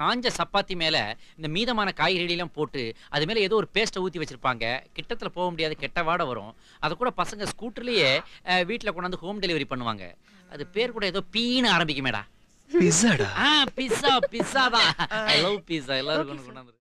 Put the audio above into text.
காஞ்ச சப்பாத்தி மேலே இந்த மீதமான காய்கறிகளெல்லாம் போட்டு அது மேலே ஏதோ ஒரு பேஸ்ட்டை ஊற்றி வச்சுருப்பாங்க கிட்டத்தில் போக முடியாது கெட்ட வாட வரும் அதை கூட பசங்க ஸ்கூட்டர்லேயே வீட்டில் கொண்டாந்து ஹோம் டெலிவரி பண்ணுவாங்க அது பேர் கூட ஏதோ பீன்னு ஆரம்பிக்குமேடா பிஸாடா ஆ பிஸா பிஸா தான் ஐ லவ் பிஸா எல்லாருக்கும் கொண்டாந்து